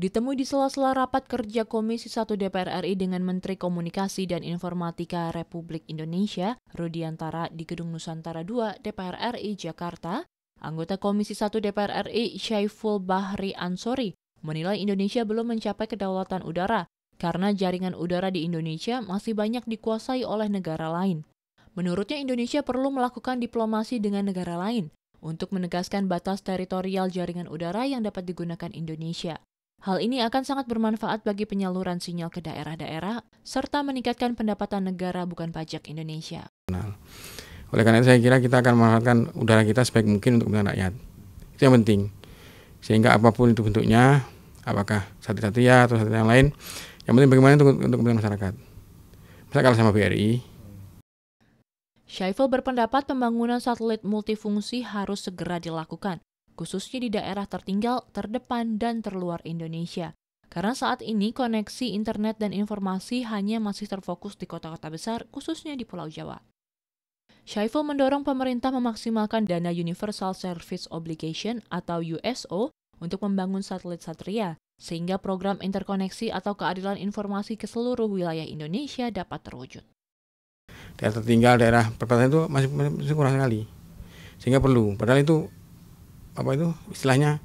Ditemui di sela-sela rapat kerja Komisi 1 DPR RI dengan Menteri Komunikasi dan Informatika Republik Indonesia, Rudiantara di Gedung Nusantara II DPR RI Jakarta, anggota Komisi 1 DPR RI Syaiful Bahri Ansori menilai Indonesia belum mencapai kedaulatan udara karena jaringan udara di Indonesia masih banyak dikuasai oleh negara lain. Menurutnya Indonesia perlu melakukan diplomasi dengan negara lain untuk menegaskan batas teritorial jaringan udara yang dapat digunakan Indonesia. Hal ini akan sangat bermanfaat bagi penyaluran sinyal ke daerah-daerah serta meningkatkan pendapatan negara bukan pajak Indonesia. Nah, oleh karena itu saya kira kita akan memanfaatkan udara kita sebaik mungkin untuk kepentingan rakyat. Itu yang penting. Sehingga apapun itu bentuknya, apakah satu-satunya atau satu yang lain, yang penting bagaimana untuk untuk kepentingan masyarakat. Misalnya kalau sama BRI, Syaiful berpendapat pembangunan satelit multifungsi harus segera dilakukan, khususnya di daerah tertinggal, terdepan, dan terluar Indonesia. Karena saat ini koneksi internet dan informasi hanya masih terfokus di kota-kota besar, khususnya di Pulau Jawa. Syaiful mendorong pemerintah memaksimalkan dana Universal Service Obligation atau USO untuk membangun satelit Satria, sehingga program interkoneksi atau keadilan informasi ke seluruh wilayah Indonesia dapat terwujud daerah tertinggal daerah perbatasan itu masih, masih kurang sekali sehingga perlu padahal itu apa itu istilahnya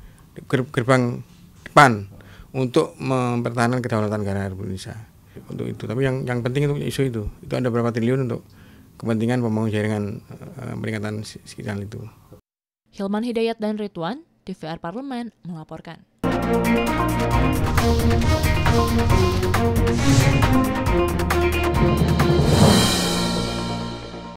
gerbang depan untuk mempertahankan kedaulatan negara Indonesia untuk itu tapi yang yang penting itu isu itu itu ada berapa triliun untuk kepentingan pembangun jaringan uh, peringatan sekitar itu Hilman Hidayat dan Ridwan TVR Parlemen melaporkan.